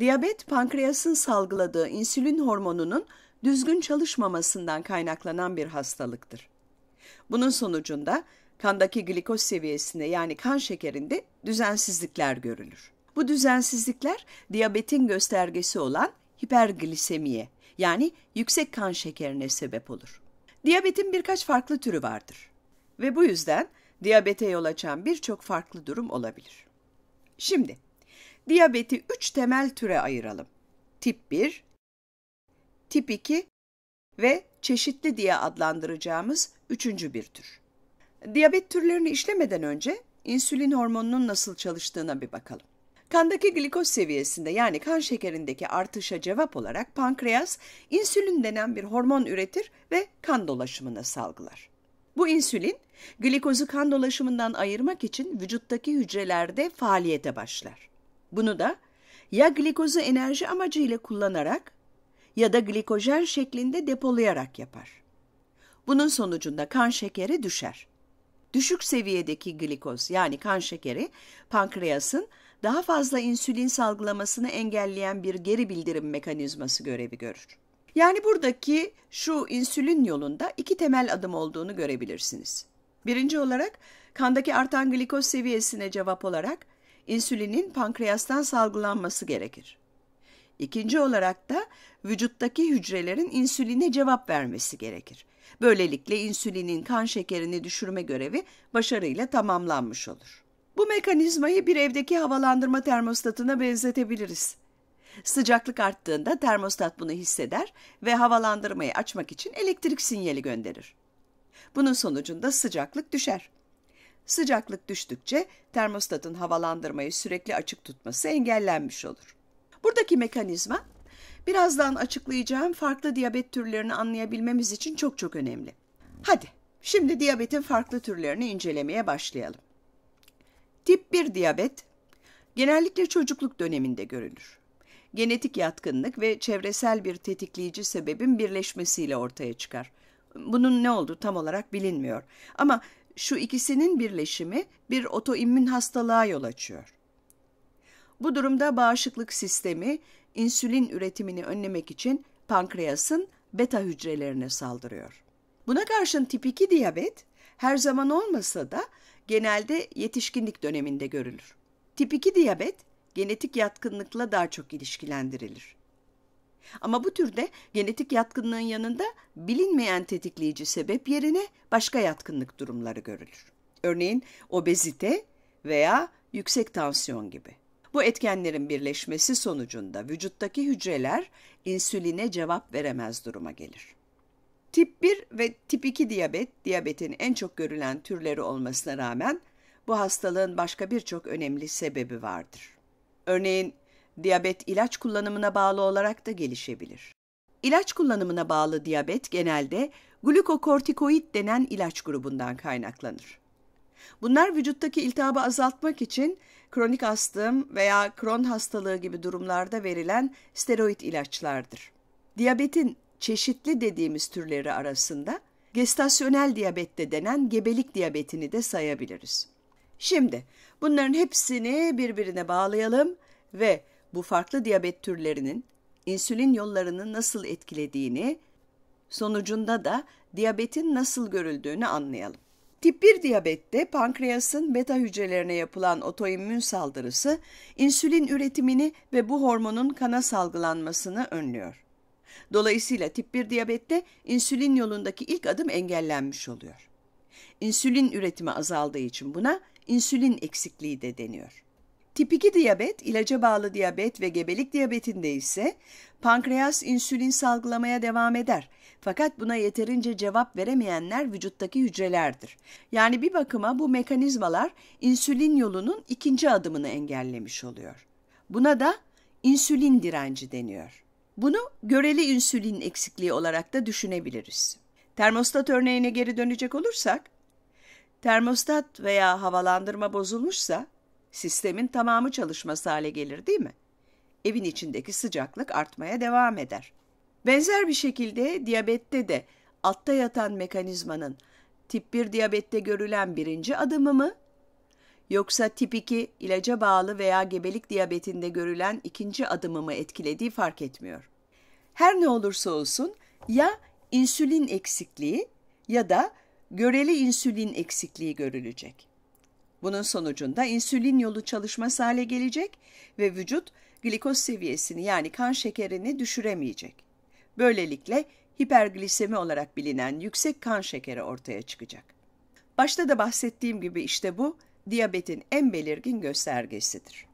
Diyabet pankreasın salgıladığı insülin hormonunun düzgün çalışmamasından kaynaklanan bir hastalıktır. Bunun sonucunda kandaki glikoz seviyesinde yani kan şekerinde düzensizlikler görülür. Bu düzensizlikler diyabetin göstergesi olan hiperglisemiye yani yüksek kan şekerine sebep olur. Diyabetin birkaç farklı türü vardır ve bu yüzden diyabete yol açan birçok farklı durum olabilir. Şimdi diyabeti üç temel türe ayıralım. Tip 1, tip 2 ve çeşitli diye adlandıracağımız üçüncü bir tür. Diyabet türlerini işlemeden önce insülin hormonunun nasıl çalıştığına bir bakalım. Kandaki glikoz seviyesinde yani kan şekerindeki artışa cevap olarak pankreas insülin denen bir hormon üretir ve kan dolaşımına salgılar. Bu insülin glikozu kan dolaşımından ayırmak için vücuttaki hücrelerde faaliyete başlar. Bunu da ya glikozu enerji amacıyla kullanarak ya da glikojen şeklinde depolayarak yapar. Bunun sonucunda kan şekeri düşer. Düşük seviyedeki glikoz yani kan şekeri pankreasın daha fazla insülin salgılamasını engelleyen bir geri bildirim mekanizması görevi görür. Yani buradaki şu insülin yolunda iki temel adım olduğunu görebilirsiniz. Birinci olarak kandaki artan glikoz seviyesine cevap olarak insülinin pankreastan salgılanması gerekir. İkinci olarak da vücuttaki hücrelerin insüline cevap vermesi gerekir. Böylelikle insülinin kan şekerini düşürme görevi başarıyla tamamlanmış olur. Bu mekanizmayı bir evdeki havalandırma termostatına benzetebiliriz. Sıcaklık arttığında termostat bunu hisseder ve havalandırmayı açmak için elektrik sinyali gönderir. Bunun sonucunda sıcaklık düşer. Sıcaklık düştükçe termostatın havalandırmayı sürekli açık tutması engellenmiş olur. Buradaki mekanizma birazdan açıklayacağım farklı diyabet türlerini anlayabilmemiz için çok çok önemli. Hadi şimdi diyabetin farklı türlerini incelemeye başlayalım. Tip 1 diyabet genellikle çocukluk döneminde görülür. Genetik yatkınlık ve çevresel bir tetikleyici sebebin birleşmesiyle ortaya çıkar. Bunun ne olduğu tam olarak bilinmiyor. Ama şu ikisinin birleşimi bir otoimmün hastalığa yol açıyor. Bu durumda bağışıklık sistemi insülin üretimini önlemek için pankreasın beta hücrelerine saldırıyor. Buna karşın tip 2 diyabet her zaman olmasa da genelde yetişkinlik döneminde görülür. Tip 2 diyabet genetik yatkınlıkla daha çok ilişkilendirilir. Ama bu türde genetik yatkınlığın yanında bilinmeyen tetikleyici sebep yerine başka yatkınlık durumları görülür. Örneğin obezite veya yüksek tansiyon gibi. Bu etkenlerin birleşmesi sonucunda vücuttaki hücreler insüline cevap veremez duruma gelir. Tip 1 ve tip 2 diyabet, diyabetin en çok görülen türleri olmasına rağmen bu hastalığın başka birçok önemli sebebi vardır. Örneğin Diyabet ilaç kullanımına bağlı olarak da gelişebilir. İlaç kullanımına bağlı diyabet genelde glukokortikoid denen ilaç grubundan kaynaklanır. Bunlar vücuttaki iltihabı azaltmak için kronik astım veya kron hastalığı gibi durumlarda verilen steroid ilaçlardır. Diyabetin çeşitli dediğimiz türleri arasında gestasyonel diyabette denen gebelik diyabetini de sayabiliriz. Şimdi bunların hepsini birbirine bağlayalım ve bu farklı diyabet türlerinin insülin yollarını nasıl etkilediğini, sonucunda da diyabetin nasıl görüldüğünü anlayalım. Tip 1 diyabette pankreasın beta hücrelerine yapılan otoimmün saldırısı insülin üretimini ve bu hormonun kana salgılanmasını önlüyor. Dolayısıyla tip 1 diyabette insülin yolundaki ilk adım engellenmiş oluyor. İnsülin üretimi azaldığı için buna insülin eksikliği de deniyor. Tip 2 diyabet, ilaca bağlı diyabet ve gebelik diyabetinde ise pankreas insülin salgılamaya devam eder. Fakat buna yeterince cevap veremeyenler vücuttaki hücrelerdir. Yani bir bakıma bu mekanizmalar insülin yolunun ikinci adımını engellemiş oluyor. Buna da insülin direnci deniyor. Bunu göreli insülin eksikliği olarak da düşünebiliriz. Termostat örneğine geri dönecek olursak, termostat veya havalandırma bozulmuşsa sistemin tamamı çalışması hale gelir değil mi? Evin içindeki sıcaklık artmaya devam eder. Benzer bir şekilde diyabette de altta yatan mekanizmanın tip 1 diyabette görülen birinci adımı mı yoksa tip 2 ilaca bağlı veya gebelik diyabetinde görülen ikinci adımı mı etkilediği fark etmiyor. Her ne olursa olsun ya insülin eksikliği ya da göreli insülin eksikliği görülecek. Bunun sonucunda insülin yolu çalışmaz hale gelecek ve vücut glikoz seviyesini yani kan şekerini düşüremeyecek. Böylelikle hiperglisemi olarak bilinen yüksek kan şekeri ortaya çıkacak. Başta da bahsettiğim gibi işte bu diyabetin en belirgin göstergesidir.